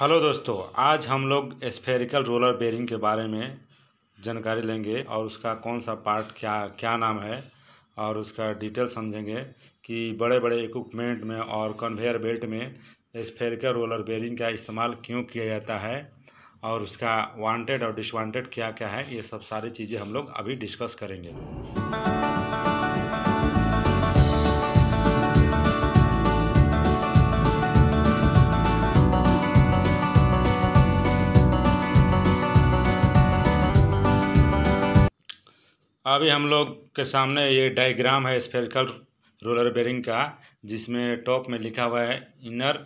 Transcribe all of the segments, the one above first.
hello दोस्तों आज हम लोग स्फेरिकल रोलर बेरिंग के बारे में जानकारी लेंगे और उसका कौन सा पार्ट क्या क्या नाम है और उसका डिटेल समझेंगे कि बड़े बड़े इक्विपमेंट में और कन्वेयर बेल्ट में स्फेरिकल रोलर बेरिंग का इस्तेमाल क्यों किया जाता है और उसका वांटेड और डिसवांटेड क्या क्या है ये सब सारी चीज़ें हम लोग अभी डिस्कस करेंगे अभी हम लोग के सामने ये डायग्राम है स्पेरिकल रोलर बेरिंग का जिसमें टॉप में लिखा हुआ है इनर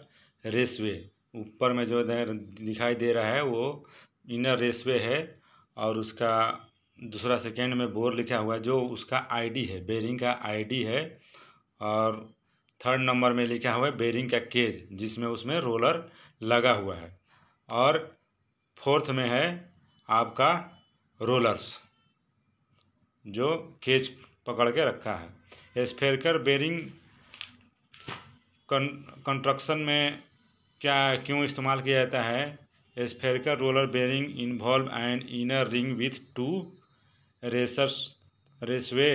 रेसवे ऊपर में जो दिखाई दे रहा है वो इनर रेसवे है और उसका दूसरा सेकेंड में बोर लिखा हुआ है जो उसका आईडी है बेरिंग का आईडी है और थर्ड नंबर में लिखा हुआ है बेरिंग का केज जिसमें उसमें रोलर लगा हुआ है और फोर्थ में है आपका रोलर्स जो केज पकड़ के रखा है स्फेरकर बेरिंग कंस्ट्रक्शन में क्या क्यों इस्तेमाल किया जाता है spherical roller bearing involve and inner ring with two racers raceway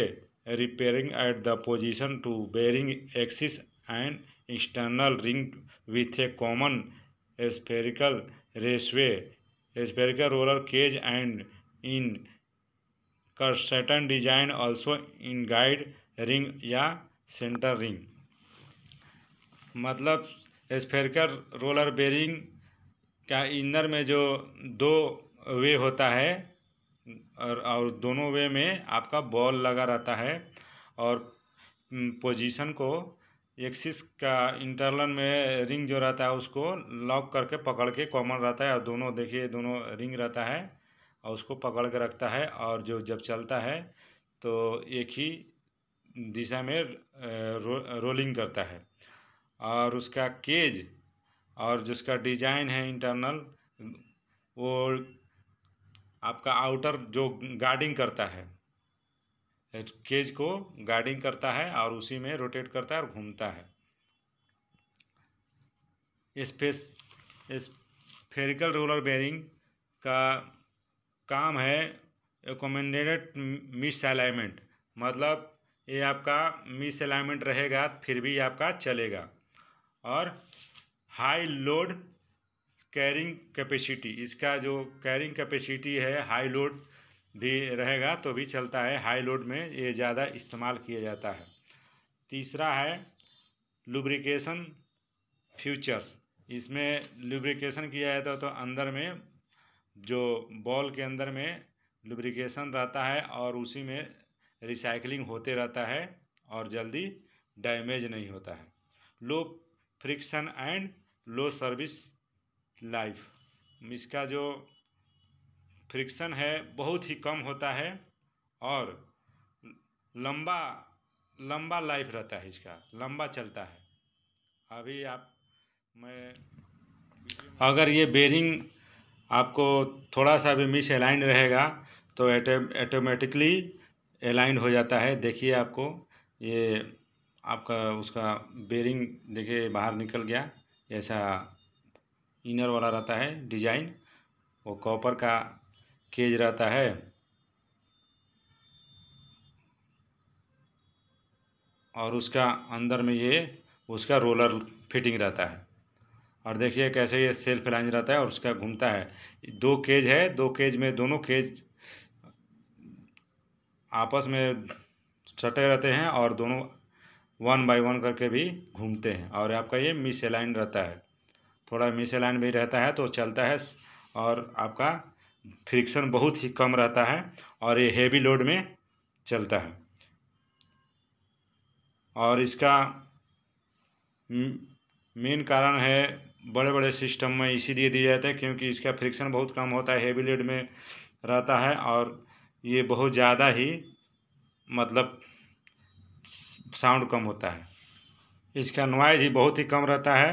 repairing at the position to bearing axis and external ring with a common spherical raceway spherical roller cage and in certain design also in guide ring या centre ring मतलब spherical roller bearing का inner में जो दो वे होता है और और दोनों वे में आपका बॉल लगा रहता है और पोजीशन को एक्सिस का इंटरलन में रिंग जो रहता है उसको लॉक करके पकड़ के कॉमन रहता है और दोनों देखिए दोनों रिंग रहता है और उसको पकड़ के रखता है और जो जब चलता है तो एक ही दिशा में रो, रोलिंग करता है और उसका केज और जिसका डिजाइन है इंटरनल वो आपका आउटर जो गार्डिंग करता है केज को गार्डिंग करता है और उसी में रोटेट करता है और घूमता है स्पेस स्फेरिकल रोलर बेरिंग का काम है एकोमेंडेड मिस अलाइनमेंट मतलब ये आपका मिस अलाइनमेंट रहेगा फिर भी आपका चलेगा और हाई लोड कैरिंग कैपेसिटी इसका जो कैरिंग कैपेसिटी है हाई लोड भी रहेगा तो भी चलता है हाई लोड में ये ज़्यादा इस्तेमाल किया जाता है तीसरा है लुब्रिकेशन फ्यूचर्स इसमें लुब्रिकेशन किया जाता है तो अंदर में जो बॉल के अंदर में लुब्रिकेशन रहता है और उसी में रिसाइकलिंग होते रहता है और जल्दी डैमेज नहीं होता है low friction and low service life इसका जो फ्रिक्शन है बहुत ही कम होता है और लंबा लंबा लाइफ रहता है इसका लंबा चलता है अभी आप मैं अगर ये बेरिंग आपको थोड़ा सा भी मिस अलाइन रहेगा तो ऑटोमेटिकली अलाइन हो जाता है देखिए आपको ये आपका उसका बेरिंग देखिए बाहर निकल गया ऐसा इनर वाला रहता है डिजाइन वो कॉपर का केज रहता है और उसका अंदर में ये उसका रोलर फिटिंग रहता है और देखिए कैसे ये सेल्फ लाइन रहता है और उसका घूमता है दो केज है दो केज में दोनों केज आपस में सटे रहते हैं और दोनों वन बाय वन करके भी घूमते हैं और आपका ये मिस एलाइन रहता है थोड़ा मिस एलाइन भी रहता है तो चलता है और आपका फ्रिक्शन बहुत ही कम रहता है और ये हेवी लोड में चलता है और इसका मेन कारण है बड़े बड़े सिस्टम में इसीलिए दिया जाता है क्योंकि इसका फ्रिक्शन बहुत कम होता है हेवी लेड में रहता है और ये बहुत ज़्यादा ही मतलब साउंड कम होता है इसका नॉइज़ ही बहुत ही कम रहता है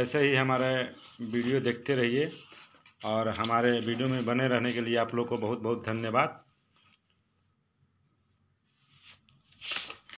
ऐसे ही हमारे वीडियो देखते रहिए और हमारे वीडियो में बने रहने के लिए आप लोग को बहुत बहुत धन्यवाद